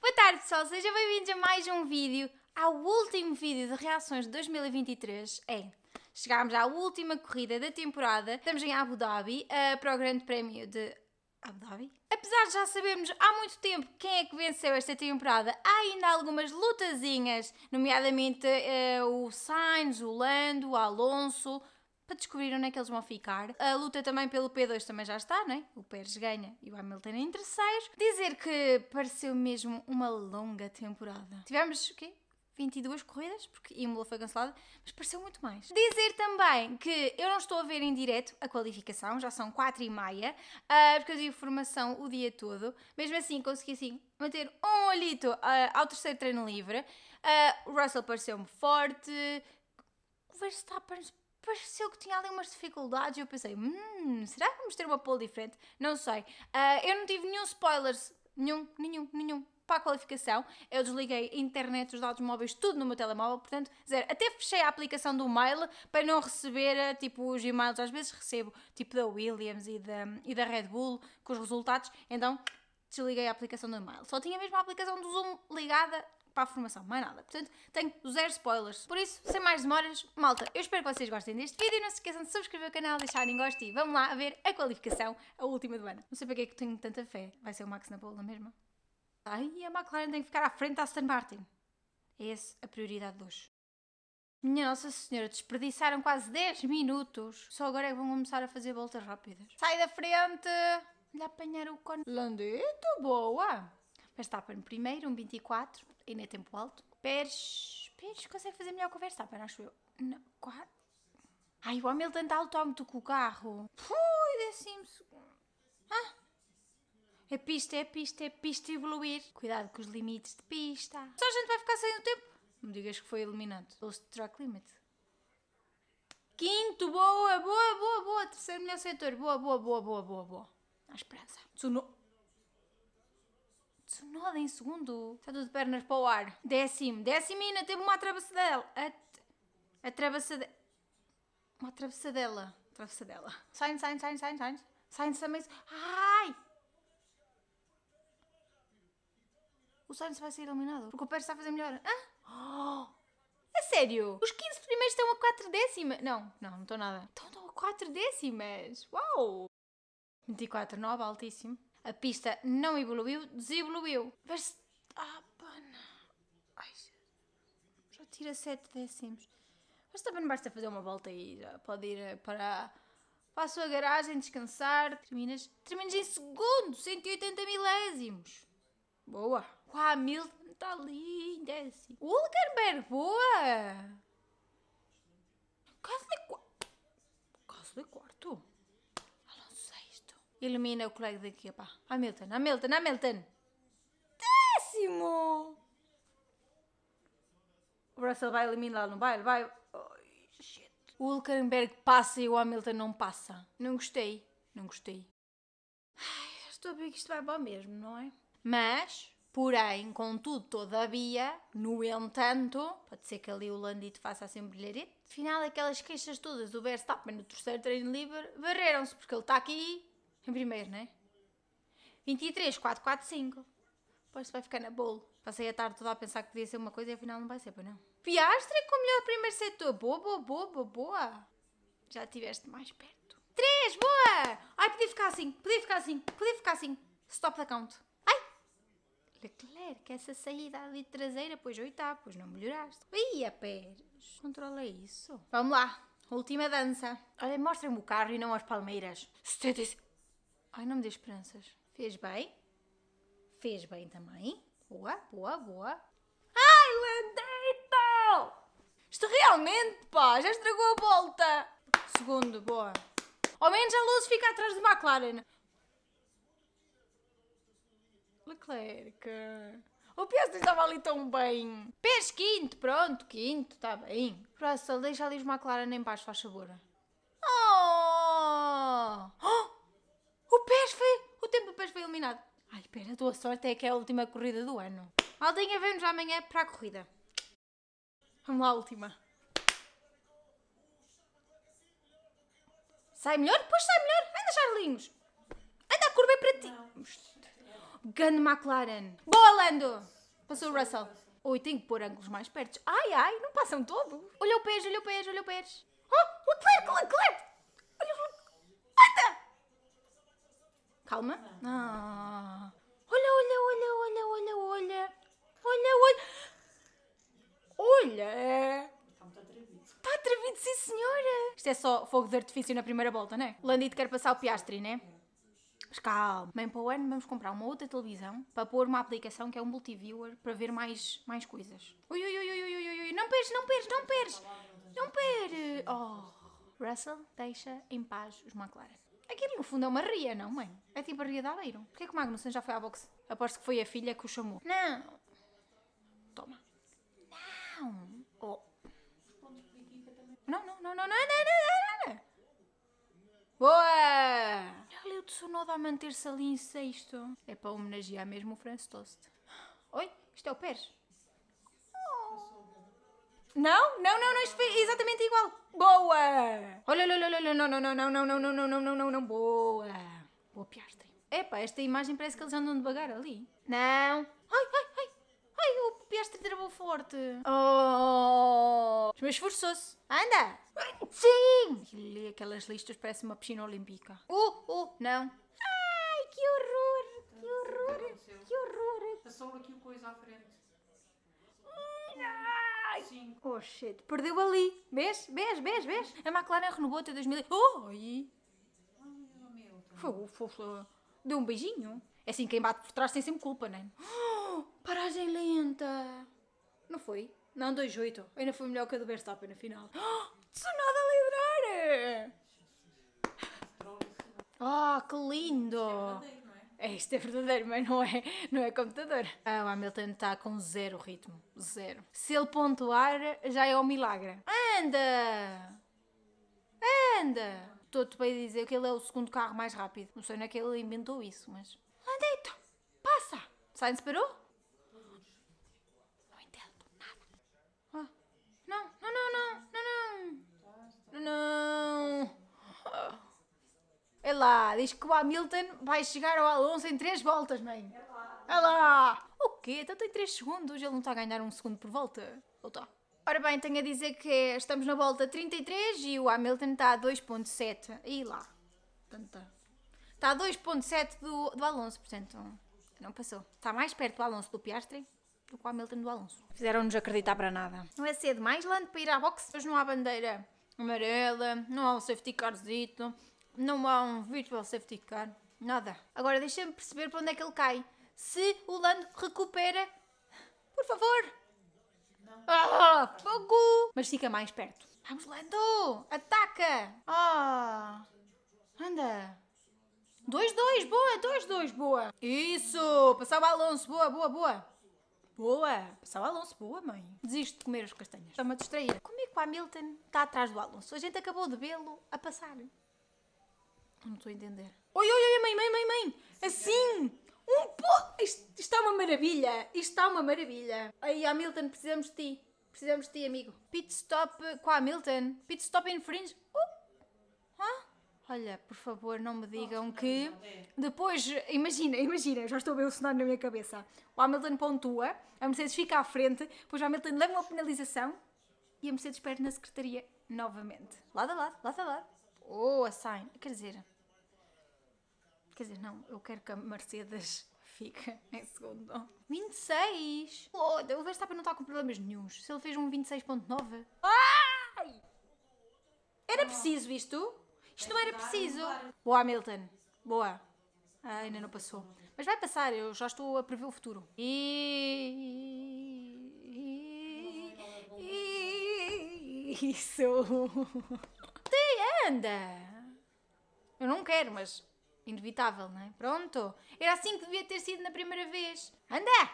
Boa tarde pessoal, sejam bem-vindos a mais um vídeo, ao último vídeo de reações de 2023. É, chegámos à última corrida da temporada, estamos em Abu Dhabi uh, para o Grande Prémio de Abu Dhabi? Apesar de já sabermos há muito tempo quem é que venceu esta temporada, há ainda algumas lutazinhas, nomeadamente uh, o Sainz, o Lando, o Alonso, para descobrir onde é que eles vão ficar. A luta também pelo P2 também já está, não é? O Pérez ganha e o Hamilton em é terceiro. Dizer que pareceu mesmo uma longa temporada. Tivemos o quê? 22 corridas, porque Imola foi cancelada, mas pareceu muito mais. Dizer também que eu não estou a ver em direto a qualificação, já são 4 e meia, ah, porque eu tive formação o dia todo. Mesmo assim, consegui assim, manter um olhito ah, ao terceiro treino livre. Ah, o Russell pareceu-me forte, o Verstappen pareceu que tinha ali umas dificuldades e eu pensei, hum, será que vamos ter uma pole diferente? Não sei. Uh, eu não tive nenhum spoilers, nenhum, nenhum, nenhum para a qualificação. Eu desliguei a internet, os dados móveis, tudo no meu telemóvel, portanto, zero. Até fechei a aplicação do mail para não receber, ah, tipo, os e-mails. Às vezes recebo, tipo, da Williams e da, e da Red Bull com os resultados, então desliguei a aplicação do mail. Só tinha mesmo a aplicação do Zoom ligada para a formação, mais nada. Portanto, tenho zero spoilers. Por isso, sem mais demoras, malta, eu espero que vocês gostem deste vídeo. Não se esqueçam de subscrever o canal, deixarem gosto e vamos lá ver a qualificação, a última do ano. Não sei para que é que tenho tanta fé. Vai ser o Max na bola é mesmo? Ai, a McLaren tem que ficar à frente da Aston Martin. É essa a prioridade de hoje. Minha Nossa Senhora, desperdiçaram quase 10 minutos. Só agora é que vão começar a fazer voltas rápidas. Sai da frente! Olha apanhar o cone. Landito, boa! Verstappen primeiro, um 24, ainda é tempo alto. Pérez, Pérez consegue fazer melhor que o Verstappen, acho eu. Não, Ai, o Hamilton está autómato com o carro. fui décimo segundo. Ah! É pista, é pista, é pista evoluir. Cuidado com os limites de pista. Só a gente vai ficar sem o tempo. Não me digas que foi eliminado. Lost track limit. Quinto, boa, boa, boa, boa. Terceiro melhor setor. Boa, boa, boa, boa, boa, boa. A esperança. Tsunoda. Tsunoda em segundo. Está tudo de pernas para o ar. Décimo. Décimo ainda teve uma atravessadela. A, atravessadela. Uma atravessadela. Travessadela. Sainz, Sainz, Sainz, Sainz, Sainz. Sainz também. Ai! O Sainz vai ser eliminado. Porque o Pérez está a fazer melhor. Hã? Oh! É sério? Os 15 primeiros estão a 4 décimas. Não, não, não estou nada. Estão a 4 décimas. Uau! 24, 9, altíssimo. A pista não evoluiu, desevoluiu. Verstappen. Ah, Ai, já tira 7 décimos. Verstappen basta fazer uma volta e já pode ir eh, para, para a sua garagem descansar. Terminas, terminas em segundo, 180 milésimos. Boa. O Hamilton está ali em décimo. O Hulkenberg, boa. Ilumina o colega daqui, opá. Hamilton, Hamilton, Hamilton! Décimo! O Russell vai eliminar lá vai? vai. Ai, shit. O Hulkenberg passa e o Hamilton não passa. Não gostei, não gostei. Ai, estou a ver que isto vai bom mesmo, não é? Mas, porém, contudo, todavia, no entanto, pode ser que ali o Landito faça assim um brilharete. Afinal, aquelas queixas todas do Verstappen no terceiro treino livre varreram-se, porque ele está aqui em primeiro, né? 23, 4, 4, 5. Pois vai ficar na bolo. Passei a tarde toda a pensar que podia ser uma coisa e afinal não vai ser, pois não. Piastre com o melhor primeiro setor. Boa, boa, boa, boa, boa. Já estiveste mais perto. 3, boa! Ai, podia ficar assim, podia ficar assim, podia ficar assim. Stop the count. Ai! Leclerc, essa saída ali traseira, pois oitá, pois não melhoraste. Ia, Pérez, controla isso. Vamos lá, última dança. Olha, mostra-me o carro e não as palmeiras. 75. Ai, não me dê esperanças. Fez bem. Fez bem também. Boa, boa, boa. Ai, Landito! Isto realmente, pá, já estragou a volta. Segundo, boa. Ao menos a luz fica atrás de McLaren. Leclerc. O Piastri estava ali tão bem. Pés quinto, pronto, quinto, está bem. Russell, deixa ali os McLaren em paz, faz favor. combinado. Ai, espera, a tua sorte é que é a última corrida do ano. Maldinha, vemos amanhã para a corrida. Vamos lá, última. Sai melhor? Pois sai melhor. Anda, Charlinhos. Anda, a curva é para ti. Não. Gun McLaren. Boa, Lando. Passou o Russell. Oi, tenho que pôr ângulos mais perto. Ai, ai, não passam todos. Olha o peixe olha o peixe olha o peixe Oh, o Leclerc, o Leclerc. Calma. Ah. ah. Olha, olha, olha, olha, olha, olha. Olha, olha. Olha. Está então, atrevido. Está atrevido, sim, senhora. Isto é só fogo de artifício na primeira volta, não é? Landito quer passar o piastre não é? Mas calma, bem para o ano vamos comprar uma outra televisão para pôr uma aplicação que é um multiviewer para ver mais, mais coisas. Ui, ui, ui, ui, ui, ui, não peres, não peres, não peres, não peres. Oh, Russell, deixa em paz os McLaren. Aquilo no fundo é uma ria, não, mãe? É tipo a ria de Aveiro. Porquê que o Magnussen já foi à boxe? Aposto que foi a filha que o chamou. Não! Toma. Não! Oh. Não, não, não, não, não, não, não, não, não. Boa! Olha o Tsunoda a manter-se ali em sexto. É para homenagear mesmo o France Tost. Oi, isto é o Pérez. Não, não, não, não, isto exatamente igual. Boa! Olha, olha, olha, olha, não, não, não, não, não, não, não, não, não, não, não, não, boa. Boa piastre. Epá, esta imagem parece que eles andam devagar ali. Não. Ai, ai, ai. Ai, o piastre travou forte. Oh! Mas esforçou-se. Anda! Sim! Lê aquelas listas, parece uma piscina olímpica. Uh, uh, não. Ai, que horror! Que horror! Que horror! Passou aqui o coisa à frente. Não! Sim. Oh shit, perdeu ali. Vês? Vês? Vês? Vês? A McLaren renovou até 2000. Oh! Ai! Fogo, fofo. Deu um beijinho. É assim, quem bate por trás tem sempre culpa, não é? Oh, paragem lenta! Não foi? Não, 2-8. Ainda foi melhor que a do Verstappen na final. Oh, Tsunoda a liderar! Ah, oh, que lindo! é isto é verdadeiro, mas não é, não é computador. Ah, o Hamilton está com zero ritmo, zero. Se ele pontuar, já é um milagre. Anda! Anda! Estou-te bem a dizer que ele é o segundo carro mais rápido. Não sei onde é que ele inventou isso, mas... Andito! Então! Passa! Sainz parou? Não entendo nada. Ah. Não, não, não, não! Olha lá, diz que o Hamilton vai chegar ao Alonso em 3 voltas, mãe. Olha é é lá. O quê? Então tem 3 segundos, ele não está a ganhar 1 um segundo por volta. Ou está? Ora bem, tenho a dizer que é, estamos na volta 33 e o Hamilton está a 2.7. E lá. Está a 2.7 do, do Alonso, portanto não passou. Está mais perto do Alonso do Piastri do que o Hamilton do Alonso. Fizeram-nos acreditar para nada. Não é cedo mais, Lando, para ir à boxe. mas não há bandeira amarela, não há o safety carzito, não há um virtual safety car, nada. Agora deixa-me perceber para onde é que ele cai. Se o Lando recupera, por favor. Ah, fogo! Mas fica mais perto. Vamos, Lando! Ataca! Ah! anda! 2-2, boa! 2-2, boa! Isso! Passar o Alonso, boa, boa, boa! Boa! Passar o Alonso, boa, mãe! Desisto de comer as castanhas. Está-me a distrair. Como é que o Hamilton está atrás do Alonso? A gente acabou de vê-lo a passar. Não estou a entender. Oi, oi, oi, mãe, mãe, mãe, mãe! Assim! Um pouco! Isto, está é uma maravilha! Isto está é uma maravilha! Aí, Hamilton, precisamos de ti! Precisamos de ti, amigo! Pit stop eh, com a Hamilton! Pit stop in fringe! Uh! Hã? Olha, por favor, não me digam que. É. Depois, imagina, imagina, já estou a ver o cenário na minha cabeça. O Hamilton pontua, a Mercedes fica à frente, depois o Hamilton leva uma penalização e a Mercedes perde na secretaria novamente. Lado a lado, lado a lado ou a Sainz, quer dizer, quer dizer, não, eu quero que a Mercedes fique em segundo. 26! Oh, o Verstappen não está com problemas nenhums. Se ele fez um 26.9... Ai! Era preciso isto? Isto não era preciso. Boa, Hamilton. Boa. Ah, ainda não passou. Mas vai passar, eu já estou a prever o futuro. E... Isso! Anda! Eu não quero, mas inevitável, não é? Pronto. Era assim que devia ter sido na primeira vez. Anda!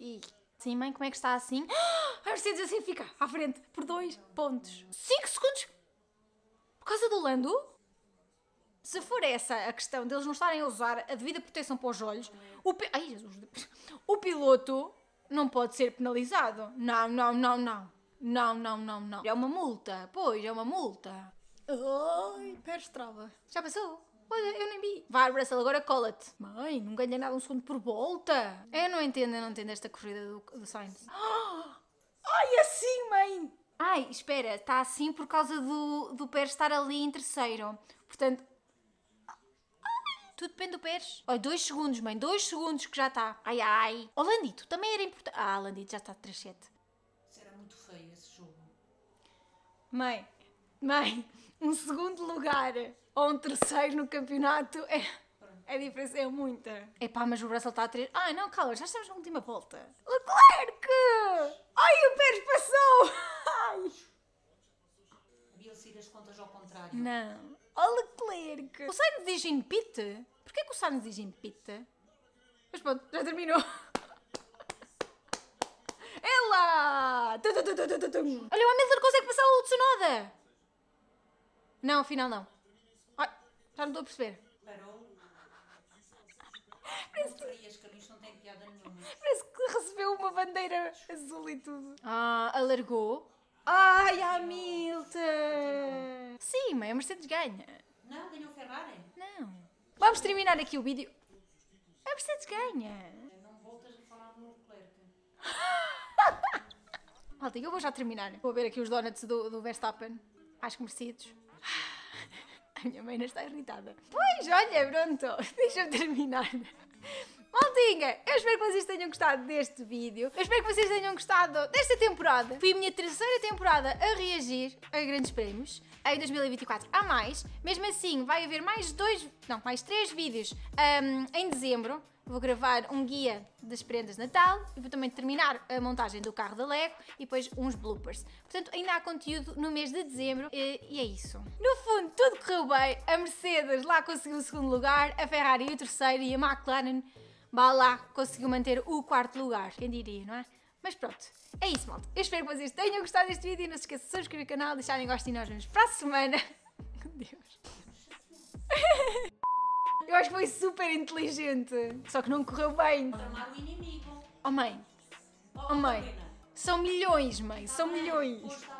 E sim, mãe, como é que está assim? A Mercedes assim fica à frente por dois pontos. Cinco segundos! Por causa do Lando? Se for essa a questão deles não estarem a usar a devida proteção para os olhos, o, pi... Ai, Jesus. o piloto não pode ser penalizado. Não, não, não, não. Não, não, não, não. É uma multa. Pois, é uma multa. Ai, trava. Já passou? Olha, eu nem vi. Vai, Russell, agora cola-te. Mãe, não ganhei nada um segundo por volta. Eu não entendo, eu não entendo esta corrida do, do Sainz. Ai, assim, mãe! Ai, espera, está assim por causa do, do Pérez estar ali em terceiro. Portanto, tudo depende do Pérez. Olha, dois segundos, mãe, dois segundos que já está. Ai, ai. O oh, Landito também era importante. Ah, Landito já está 3-7. Isso era muito feio esse jogo. Mãe, mãe, um segundo lugar ou um terceiro no campeonato é. A é diferença é muita. É pá, mas o Russell está a 3. Ah, não, cala, já estamos na última volta. Leclerc! Ai, o Pérez passou! Ai! Deviam ser as contas ao contrário. Não. Oh, Leclerc! O Sainz diz em pit? Porquê que o Sainz diz em pit? Mas pronto, já terminou. É lá! Olha, o Hamilton consegue passar o Tsunoda! Não, afinal não. Ai, já não estou a perceber. Parou. Parece que... não tem piada nenhuma. Parece que recebeu uma bandeira azul e tudo. Ah, alargou. Ai, a milton Sim, mas a Mercedes ganha. Não, ganhou Ferrari. Não. Vamos terminar aqui o vídeo. A Mercedes ganha. Não voltas a falar no Leclerc. Malta, eu vou já terminar. Vou ver aqui os donuts do, do Verstappen. Acho que merecidos. A minha mãe não está irritada. Pois, olha, pronto, deixa-me terminar. Maltinha, eu espero que vocês tenham gostado deste vídeo. Eu espero que vocês tenham gostado desta temporada. Foi a minha terceira temporada a reagir a grandes prémios. Em 2024 há mais. Mesmo assim, vai haver mais dois, não, mais três vídeos um, em dezembro. Vou gravar um guia das prendas de Natal e vou também terminar a montagem do carro da Lego e depois uns bloopers. Portanto, ainda há conteúdo no mês de dezembro e, eh, e é isso. No fundo, tudo correu bem. A Mercedes lá conseguiu o segundo lugar, a Ferrari o terceiro e a McLaren bah lá conseguiu manter o quarto lugar. Quem diria, não é? Mas pronto, é isso, malta. Eu espero que vocês tenham gostado deste vídeo e não se esqueçam de subscrever o canal, deixarem gosto e nós vemos para a semana. Deus. Eu acho que foi super inteligente. Só que não correu bem. o inimigo. Oh mãe. Oh mãe. São milhões, mãe. São milhões.